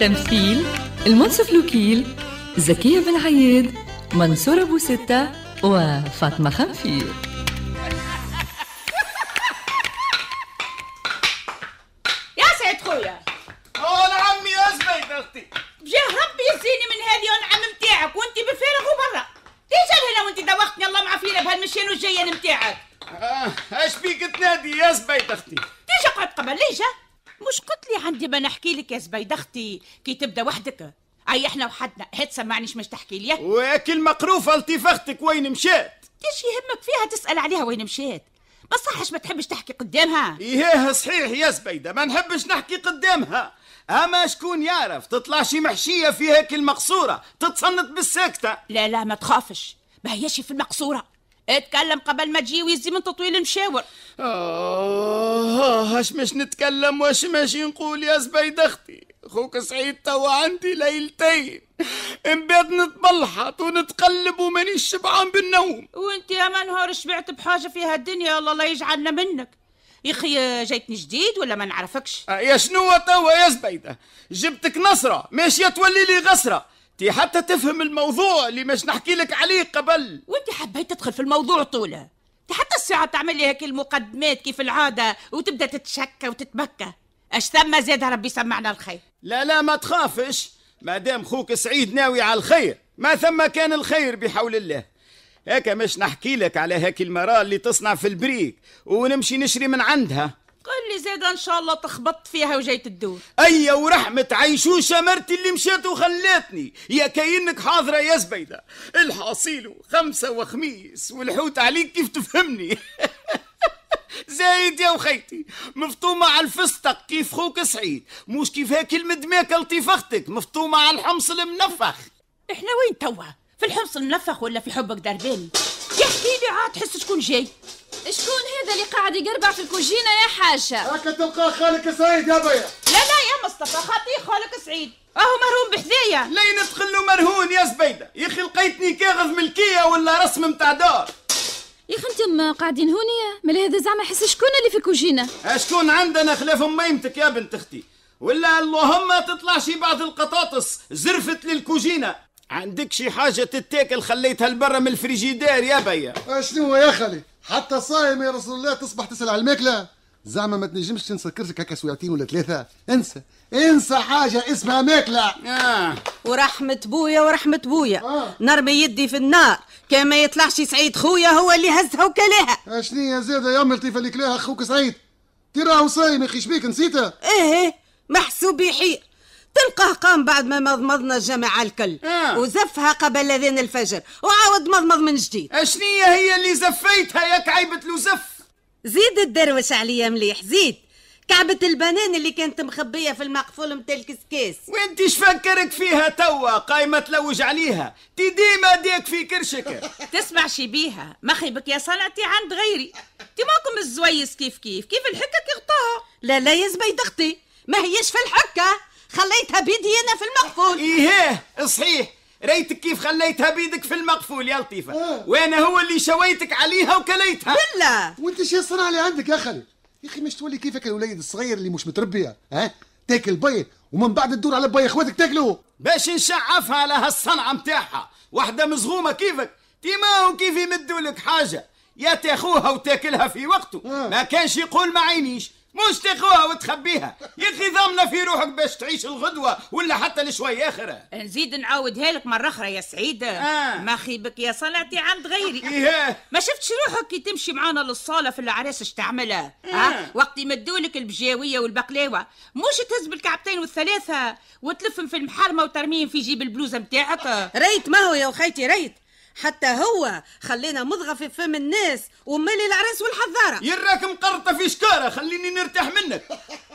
تمثيل المنصف لوكيل زكية بن عيد منصور أبو ستة وفاطمة خنفير يا سيد خويا هون عمي يا زبيد أختي بجاه ربي يزيني من هذه ونعم متاعك وانت بالفارغ وبرا تيجي هنا وانت دوختني الله معافينا بهالمشيان والجيان متاعك آه اش بيك تنادي يا زبيد أختي ما نحكي لك يا زبيدة اختي كي تبدا وحدك اي احنا وحدنا هات سمعنيش مش تحكي لي واكل مقروف لطيف اختك وين مشات ايش يهمك فيها تسال عليها وين مشات ما صحش ما تحبش تحكي قدامها ايه صحيح يا زبيده ما نحبش نحكي قدامها اما شكون يعرف تطلع شي محشيه في هيك المقصوره تتصنت بالساكته لا لا ما تخافش ما هيش في المقصوره اتكلم قبل ما تجي ويزي من تطويل المشاور آه اش مش نتكلم واش ماشي نقول يا زبيد اختي خوك سعيد توا عندي ليلتين امبارح نتبلحط ونتقلب ومانيش شبعان بالنوم وانت يا منهار شبعت بحاجه في هالدنيا الله لا يجعلنا منك يا اخي جيتني جديد ولا ما نعرفكش آه، يا شنو توا يا زبيده جبتك نصره ماشيه تولي لي غصره تي حتى تفهم الموضوع اللي مش نحكي لك عليه قبل وانت حبيت تدخل في الموضوع طوله حتى الساعة تعمل لي هيك المقدمات كيف العادة وتبدا تتشكى وتتبكى اش ثم زاد ربي سمعنا الخير لا لا ما تخافش ما دام خوك سعيد ناوي على الخير ما ثم كان الخير بحول الله هكا مش نحكي لك على هاك المرأة اللي تصنع في البريك ونمشي نشري من عندها قال لي زاد ان شاء الله تخبطت فيها وجاي تدور ايا ورحمة عيشوشة مرتي اللي مشات وخلاتني يا كاينك حاضرة يا زبيدة الحاصيلو خمسة وخميس والحوت عليك كيف تفهمني زايد يا وخيتي مفطومة على الفستق كيف خوك سعيد مش كيف هاك المدماكة لطيف اختك مفطومة على الحمص المنفخ احنا وين توا في الحمص المنفخ ولا في حبك دربين بالي يحكي لي عاد تحس شكون جاي شكون هذا اللي قاعد يقربع في الكوجينه يا حاجه هكا تلقى خالك سعيد يا بيا لا لا يا مصطفى خاطي خالك سعيد اهو مرهون بحذايا لين له مرهون يا زبيده يا اخي لقيتني كاغذ ملكيه ولا رسم نتاع دار يا اخي انتم قاعدين هوني مال هذا زعما حس شكون اللي في الكوجينه؟ شكون عندنا خلاف ميمتك يا بنت اختي ولا اللهم تطلع شي بعض القطاطس زرفت للكوجينه عندك شي حاجه تتاكل خليتها لبرا من الفريجيدير يا بيا شنو يا خالي حتى صايم يا رسول الله تصبح تسال على الماكله زعما ما تنجمش تنسى كرسك هكا سويعتين ولا ثلاثه انسى انسى حاجه اسمها ماكله اه ورحمه بويا ورحمه بويا آه. نرمي يدي في النار كان ما يطلعش سعيد خويا هو اللي هزها وكلاها اشني يا زاده يا ام لطيفه اللي كلاها خوك سعيد تراه صايم يا اخي شبيك نسيته ايه محسوب بحير تلقاه قام بعد ما مضمضنا الجماعة الكل آه. وزفها قبل أذان الفجر وعاود مضمض من جديد أشنية هي اللي زفيتها يا كعيبة لوزف زيد الدروش عليا مليح زيد كعبة البنان اللي كانت مخبية في المقفول متاع الكسكاس وانت شفكرك فيها توا قايمة تلوج عليها تي ديما ديك في كرشك تسمع شي بيها مخيبك يا صنعتي عند غيري تي ماكم الزويس كيف كيف كيف الحكة كيغطاها لا لا يا زبيد اختي ما هيش في الحكة خليتها بيدي أنا في المقفول إيه صحيح ريتك كيف خليتها بيدك في المقفول يا لطيفة آه. وأنا هو اللي شويتك عليها وكليتها بالله وأنت شو صنع لي عندك يا خلي يا أخي مش تولي كيفك الوليد الصغير اللي مش متربية ها تاكل بي ومن بعد تدور على بي اخواتك تاكلوه باش نشعفها على هالصنعه متاعها واحده مزغومه كيفك تيما كيف يمدوا لك حاجه يا تاخوها وتاكلها في وقته آه. ما كانش يقول ما عينيش مش تاخوها وتخبيها يا اخي ضامنه في روحك باش تعيش الغدوه ولا حتى لشوي اخرى نزيد نعاودها لك مره اخرى يا سعيد آه. ما خيبك يا صلاتي عند غيري إيه. ما شفتش روحك كي تمشي معانا للصاله في العراس اش تعملها آه. آه. وقت يمدوا لك البجاويه والبقلاوه مش تهز بالكعبتين والثلاثه وتلفهم في المحرمه وترميهم في جيب البلوزه نتاعك ريت ما هو يا خيتي ريت حتى هو خلينا مضغة في فم الناس وملي العرس والحضارة يراك مقرطة في شكارة خليني نرتاح منك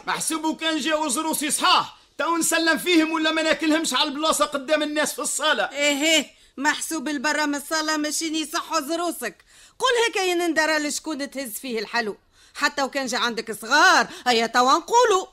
محسوب كان جا وزروسي صحاح تو نسلم فيهم ولا ما ناكلهمش على البلاصة قدام الناس في الصالة ايه, إيه، محسوب البرا من الصالة ماشيين يصحوا زروسك قول هكا ينندرى لشكون تهز فيه الحلو حتى وكان جا عندك صغار هيا توا نقولوا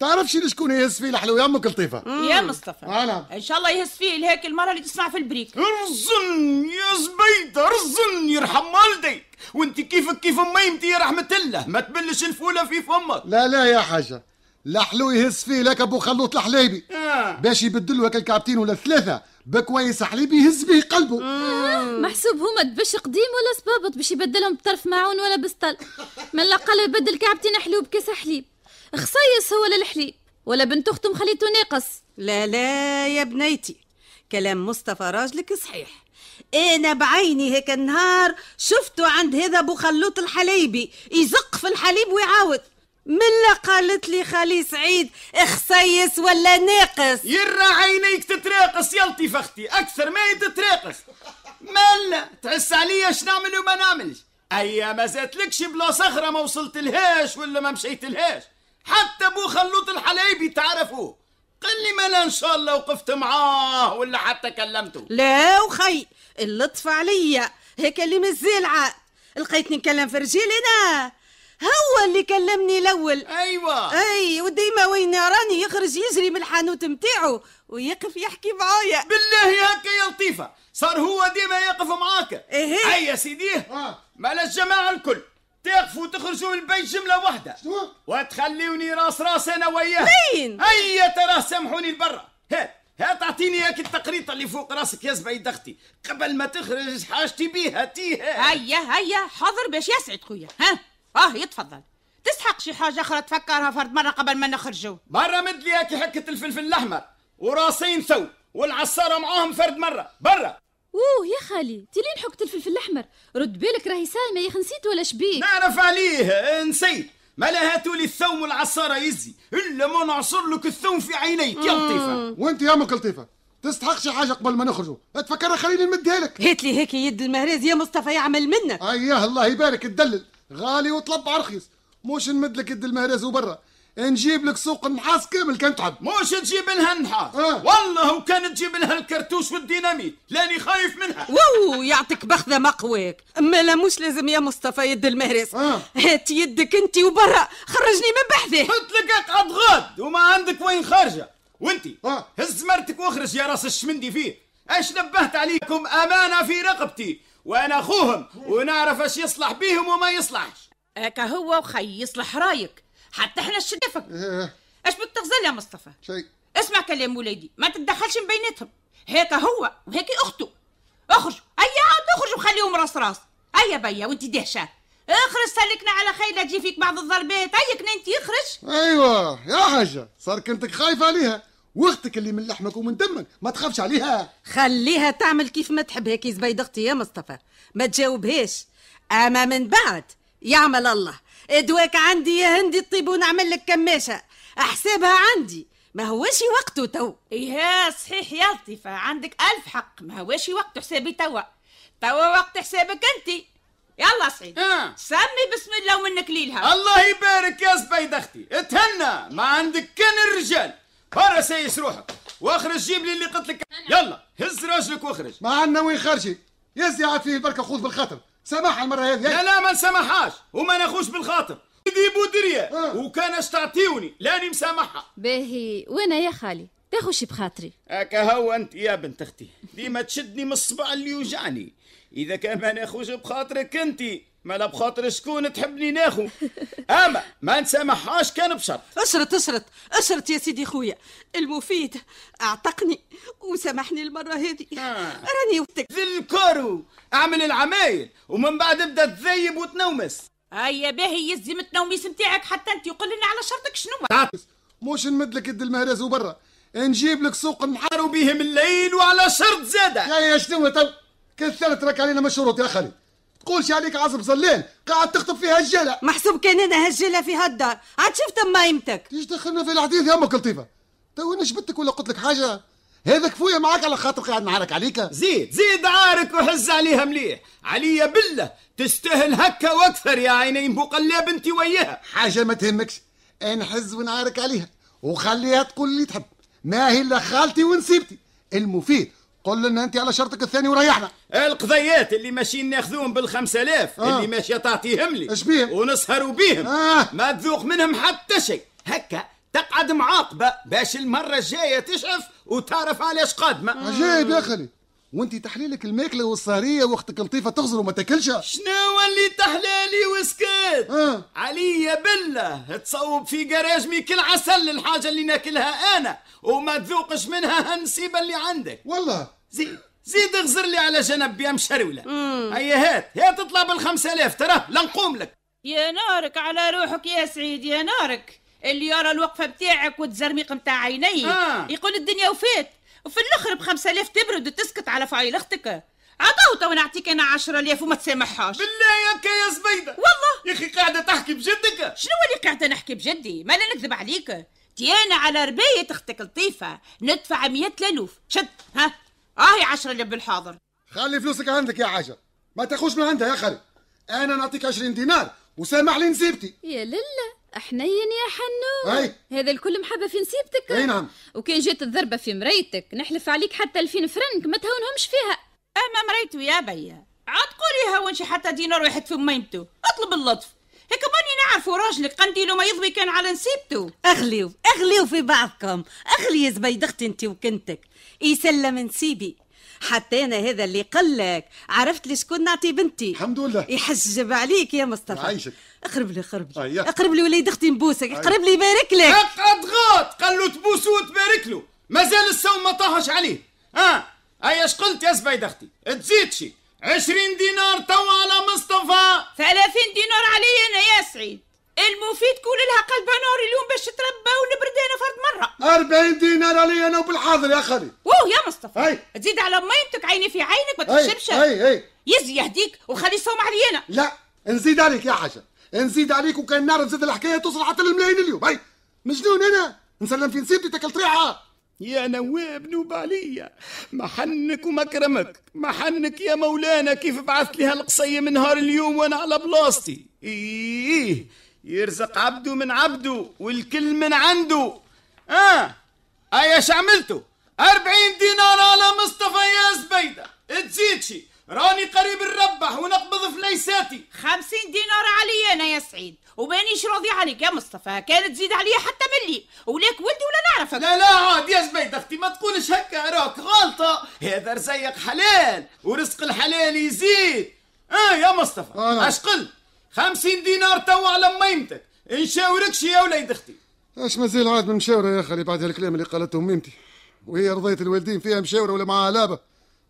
تعرف شنو شكون يهز فيه يا امك لطيفة يا مصطفى انا آه، نعم. ان شاء الله يهز فيه لهيك المرة اللي تسمع في البريك ارزن يا زبيدة ارزن يرحم والديك وانت كيفك كيف ميمتي يا رحمة الله ما تبلش الفولة في فمك لا لا يا حاجة الحلو يهز فيه لك ابو خلوط الحليبي آه. باش يبدلوا هكا الكعبتين ولا ثلاثه بكويس حليبي يهز به قلبه آه. محسوب هما دبش قديم ولا صبابط باش يبدلهم بطرف معون ولا بسطل من الاقل يبدل كعبتين حلو بكاس حليب خصيص هو للحليب ولا بنت اختم خليته ناقص لا لا يا بنيتي كلام مصطفى راجلك صحيح انا بعيني هيك النهار شفته عند هذا ابو خلوط الحليبي يزق في الحليب ويعاود ملا قالت لي خالي سعيد اخسيس ولا ناقص يرى عينيك تتراقص يا لطيف اختي اكثر ما تتراقص ملا تعس عليا شنعمل وما نعملش ايا ما زاتلكش بلا صخرة ما وصلت لهاش ولا ما مشيت لهاش حتى بو خلوط الحليبي تعرفوا قال لي ما لا ان شاء الله وقفت معاه ولا حتى كلمته لا وخي اللطف عليا هيك اللي مزيل عاد لقيتني نكلم في رجيل انا هو اللي كلمني الاول ايوه اي وديما وين راني يخرج يجري من الحانوت نتاعو ويقف يحكي معايا بالله هكا يا لطيفه صار هو ديما يقف معاك ايه هي. اي يا سيدي آه. مال الجماعه الكل تقفوا تخرجوا من البيت جملة واحدة شنو؟ وتخليوني راس راس أنا وياه مين؟ أي ترى سامحوني لبرا هات ها تعطيني هاك التقريطه اللي فوق راسك يا زبيد اختي قبل ما تخرج حاجتي بيها تيها هيا هيا حاضر باش يسعد خويا ها اه يتفضل تسحق شي حاجه اخرى تفكرها فرد مره قبل ما نخرجوا برا مد لي حكه الفلفل الاحمر وراسين ثوب والعصاره معاهم فرد مره برا اوه يا خالي تلين حكت الفلفل الاحمر رد بالك راهي سايمه يا نسيت ولا شبيك نعرف عليه نسيت ما لا هاتوا لي الثوم والعصارة يزي إلا ما نعصر لك الثوم في عينيك يا لطيفة وأنت يا أمك لطيفة تستحق شي حاجه قبل ما نخرجوا تفكر خليني نمدها لك هات لي هيك يد المهريز يا مصطفى يعمل منا اياه الله يبارك تدلل غالي وطلب رخيص مش نمد لك يد المهريز وبرا نجيب لك سوق النحاس كامل كان تحب مش تجيب لها النحاس آه. والله وكان تجيب لها الكرتوش والديناميت لاني خايف منها وو يعطيك بخذة مقواك اما لا مش لازم يا مصطفى يد المهرس آه. هات يدك انت وبرا خرجني من بحثي قلت لك اقعد غد وما عندك وين خارجه وانت آه. هز مرتك واخرج يا راس الشمندي فيه اش نبهت عليكم امانه في رقبتي وانا اخوهم ونعرف اش يصلح بيهم وما يصلحش هكا هو وخي يصلح رايك حتى احنا شدفك اش بك تغزل يا مصطفى شيء اسمع كلام ولادي ما تتدخلش من بيناتهم هيك هو وهيك اخته اخرجوا هيا عاد اخرجوا وخليهم راس راس هيا بيا وانت دهشه اخرج سلكنا على خيلة تجي فيك بعض الضربات هيا كننتي اخرج ايوه يا حاجة صار كنتك خايفة عليها واختك اللي من لحمك ومن دمك ما تخافش عليها خليها تعمل كيف ما تحب هيك زبيد اختي يا مصطفى ما تجاوبهاش اما من بعد يعمل الله دواك عندي يا هندي الطيب ونعمل لك كماشه حسابها عندي ما هوش وقته تو ايه صحيح يا لطيفة عندك ألف حق ما هوش وقته حسابي توا توا وقت حسابك أنت يلا سعيد آه. سمي بسم الله ومنك ليلها الله يبارك يا زبيد أختي اتهنى ما عندك كان الرجال برا سيس روحك واخرج جيب لي اللي قلت لك يلا هز راجلك واخرج ما عندنا وين خرجي يا زي عاد فيه بركه خذ بالخاطر سامحها المره هذه لا لا ما نسامحهاش وما ناخوش بالخاطر دي بودريه آه. وكان تعطيوني لاني مسامحها باهي وانا يا خالي تاخشي بخاطري هكا هو انت يا بنت اختي ديما تشدني من الصبع اللي يوجعني اذا كان ما ناخوش بخاطرك انت ما لا بخاطر شكون تحبني ناخو اما ما نسامحهاش كان بشرط اشرط اشرط اشرط يا سيدي خويا المفيد اعتقني وسامحني المره هذه آه. راني وقتك ذل الكورو اعمل العمايل ومن بعد ابدا تذيب وتنومس هيا باهي يزي متنوميس نتاعك حتى انت وقل لنا على شرطك شنو مش نمد لك يد المهرز وبرا نجيب لك سوق النحار وبيهم الليل وعلى شرط زاده يا يا شنو تو كثرت راك علينا مشروط يا خالي تقولش عليك عصب زلين قاعد تخطب فيها الجله محسوب كان انا هالجله في هالدار عاد شفت يمتك ايش دخلنا في الحديث يا امك لطيفه تو انا جبتك ولا قلت لك حاجه هذا كفوية معاك على خاطر قاعد نعارك عليك زيد زيد عارك وحز عليها مليح عليا بالله تستاهل هكا واكثر يا عينين بقلاب انت وياها حاجه ما تهمكش انا حز ونعارك عليها وخليها تقول اللي تحب ما هي الا خالتي ونسيبتي المفيد قول لنا انت على شرطك الثاني وريحنا القضيات اللي ماشيين ناخذوهم بال 5000 آه. اللي ماشيه تعطيهم لي اش بيهم ونسهروا بيهم آه. ما تذوق منهم حتى شيء هكا تقعد معاقبه باش المره الجايه تشعف وتعرف علاش قادمه عجيب يا خلي وانت تحليلك الماكله والسهريه وقتك لطيفه تغزر وما تاكلش شنو اللي تحلالي وسكت آه. علي بالله تصوب في جراج كل عسل الحاجه اللي ناكلها انا وما تذوقش منها هالنسيبه اللي عندك والله زيد زيد اغزر لي على جنب يا مشروله هيا هات هات تطلع بالخمسة آلاف ترى لنقوم لك يا نارك على روحك يا سعيد يا نارك اللي يرى الوقفه بتاعك والزرميق متاع عيني آه. يقول الدنيا وفات وفي الاخر ب 5000 تبرد وتسكت على اختك عطاو تو نعطيك انا 10000 وما تسامحهاش بالله ياك يا زبيده والله يا اخي قاعده تحكي بجدك شنو اللي قاعده نحكي بجدي ما لا نكذب عليك تيانا على رباية اختك لطيفة ندفع مية الالوف شد ها اهي عشرة اللي بالحاضر خلي فلوسك عندك يا عجل ما تاخوش من عندها يا خالي انا نعطيك عشرين دينار وسامح لي نسيبتي يا لله حنين يا حنون أي. هذا الكل محبة في نسيبتك أي نعم وكان جات الضربة في مريتك نحلف عليك حتى 2000 فرنك ما تهونهمش فيها أما مريتو يا بيا عاد قولي هونش حتى دينار واحد في ميمته اطلب اللطف هيك ماني نعرفوا راجلك قنديلو ما يضوي كان على نسيبته اغليو اغليو في بعضكم اغلي يا زبيد اختي انت وكنتك يسلم نسيبي حتى أنا هذا اللي قلك عرفت لي شكون نعطي بنتي الحمد لله يحجب عليك يا مصطفى عايشك اقرب لي اقرب لي آه، اقرب لي وليد اختي نبوسك اقرب لي يبارك لك اضغط قال له تبوسه وتبارك له مازال الصوم ما طاهش عليه اه ايش قلت يا زبيد اختي تزيد شي 20 دينار توا على مصطفى 30 دينار علي انا يا سعيد المفيد كول لها قلبها نور اليوم باش تربى انا فرد مره 40 دينار علي انا وبالحاضر يا خالي اوه يا مصطفى أي. تزيد على ميمتك عيني في عينك ما تشربش اي اي يزي يهديك وخلي صوم علي انا لا نزيد عليك يا حاجه نزيد عليك وكان نعرف زاد الحكايه توصل حتى للملايين اليوم اي مجنون انا نسلم في نسيبتي تاكل طريحه يا نواب نوب عليا محنك ومكرمك محنك يا مولانا كيف بعثت لي هالقصية من نهار اليوم وانا على بلاصتي ايه يرزق عبده من عبده والكل من عنده اه ايا آه اش عملتو أربعين دينار على مصطفى يا زبيدة تزيدشي راني قريب نربح ونقبض فليساتي خمسين دينار علي أنا يا سعيد ومانيش راضي عليك يا مصطفى كانت تزيد عليا حتى ملي ولك ولدي ولا نعرفك لا لا عاد يا زبيدة اختي ما تقولش هكا راك غلطة هذا رزيق حلال ورزق الحلال يزيد اه يا مصطفى آه. اشقل خمسين دينار توا على ميمتك نشاوركش يا وليد اختي اش مازال عاد من مشاوره يا اخي اللي بعد هالكلام اللي قالته ميمتي وهي رضيت الوالدين فيها مشاوره ولا معاها لابه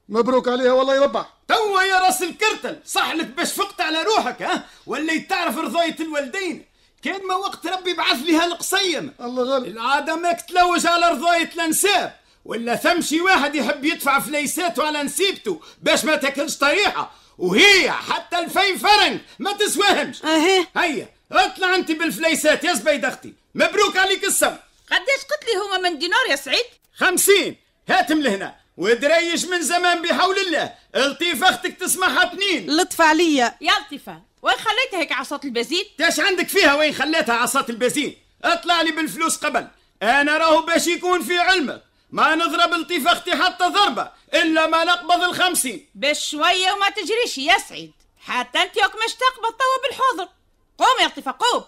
مبروك عليها والله يربح توا يا راس الكرتل صح لك باش فقت على روحك ها وليت تعرف رضاية الوالدين كان ما وقت ربي بعث لي هالقصيم الله غالب العاده ماك تلوج على رضاية الانساب ولا ثمشي واحد يحب يدفع فليساته على نسيبته باش ما تاكلش طريحه وهي حتى الفي فرنك ما تسواهمش اهي هيا اطلع انت بالفليسات يا زبيد اختي مبروك عليك السم قداش قلت لي هما من دينار يا سعيد خمسين هاتم لهنا ودريش من زمان بحول الله لطيف اختك تسمعها تنين لطف عليا يا لطيفه وين خليتها هيك عصات البزين تاش عندك فيها وين خليتها عصات البزين اطلع لي بالفلوس قبل انا راهو باش يكون في علمك ما نضرب لطيف اختي حتى ضربه الا ما نقبض الخمسين بشويه وما تجريش يا سعيد حتى انت ياك مش تقبض توا بالحضر قوم يا لطيفه قوم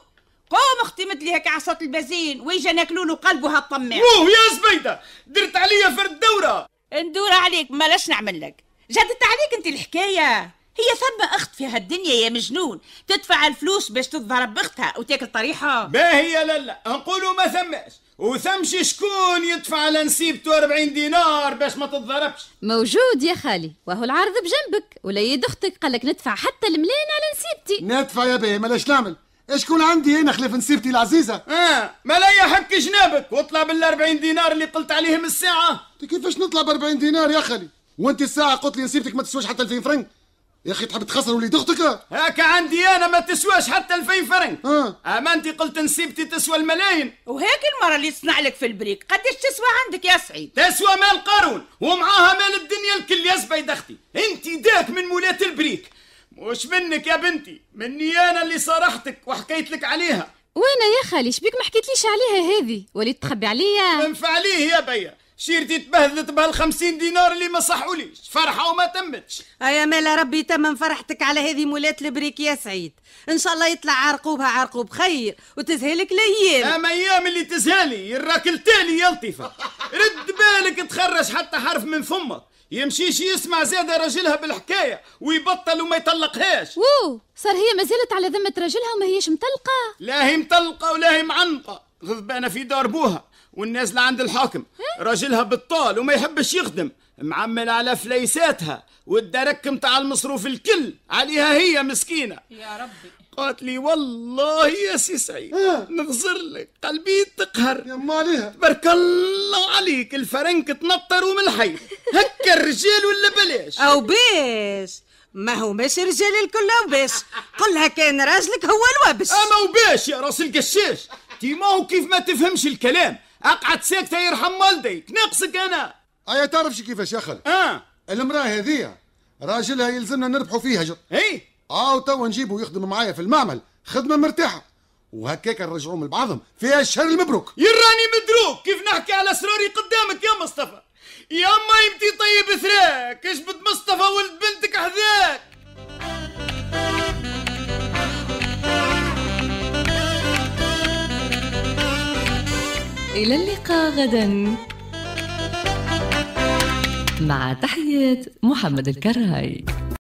قوم اختي مدلي هيك عصات البازين ويجا ناكلوا له الطماع اوه يا زبيده درت عليا فرد دورة ندور عليك ما لاش نعمل لك جدت عليك انت الحكايه هي ثم اخت في هالدنيا يا مجنون تدفع الفلوس باش تضرب باختها وتاكل طريحها باهي يا لالا نقولوا ما ثماش وثمشي شكون يدفع لنسيبته 40 دينار باش ما تتضربش موجود يا خالي وهو العرض بجنبك وليد اختك قالك ندفع حتى الملين على نسيبتي ندفع يا بيه ملاش نعمل كون عندي هنا خلاف نسيبتي العزيزه اه ملايا حك جنابك واطلع بال 40 دينار اللي قلت عليهم الساعه كيفاش نطلع ب 40 دينار يا خالي وانت الساعه قلت لي نسيبتك ما تسواش حتى 2000 فرنك يا اخي تحب تخسر وليد اختك هاكا عندي انا ما تسواش حتى 2000 فرنك آه. اما آه، انت قلت نسيبتي تسوى الملايين وهيك المره اللي تصنع لك في البريك قديش تسوى عندك يا سعيد تسوى مال قارون ومعاها مال الدنيا الكل يا زبيد اختي انت داك من مولات البريك مش منك يا بنتي مني انا اللي صارحتك وحكيت لك عليها وانا يا خالي شبيك ما حكيتليش عليها هذه وليد تخبي عليا منفعليه يا بيا شيرتي تبهدلت بها الخمسين دينار اللي ما صحوليش فرحة وما تمتش أيا مالا ربي تمن فرحتك على هذه مولات البريك يا سعيد إن شاء الله يطلع عرقوبها عرقوب خير وتزهلك الأيام أما أيام اللي تزهلي الراك التالي يا لطيفة رد بالك تخرج حتى حرف من فمك يمشيش يسمع زاد راجلها بالحكايه ويبطل وما يطلقهاش ووه صار هي ما زالت على ذمه راجلها وما هيش مطلقه لا هي مطلقه ولا هي معنقه غضبانه في دار بوها والناس اللي عند الحاكم راجلها بطال وما يحبش يخدم معمل على فليساتها والدرك متاع المصروف الكل عليها هي مسكينة يا ربي قالت لي والله يا سي سعيد آه. نغزر لك قلبي تقهر يا عليها تبارك الله عليك الفرنك تنطروا من الحي هكا الرجال ولا بلاش او باش ما هو ماشي رجال الكل او باش قلها كان راجلك هو الوبش اما وباش يا راس القشاش تي ما هو كيف ما تفهمش الكلام اقعد ساكتة يرحم والديك نقصك انا ايا تعرفش كيفاش يا خل اه المراه هذيا راجلها يلزمنا نربحوا فيه هجر اي اه وتوا نجيبه يخدم معايا في المعمل خدمه مرتاحه وهكاك من بعضهم فيها الشهر المبروك يراني مدروك كيف نحكي على سروري قدامك يا مصطفى يا ما يمتي طيب ثراك اجبد مصطفى ولد بنتك حذاك إلى اللقاء غدا مع تحيات محمد الكرهي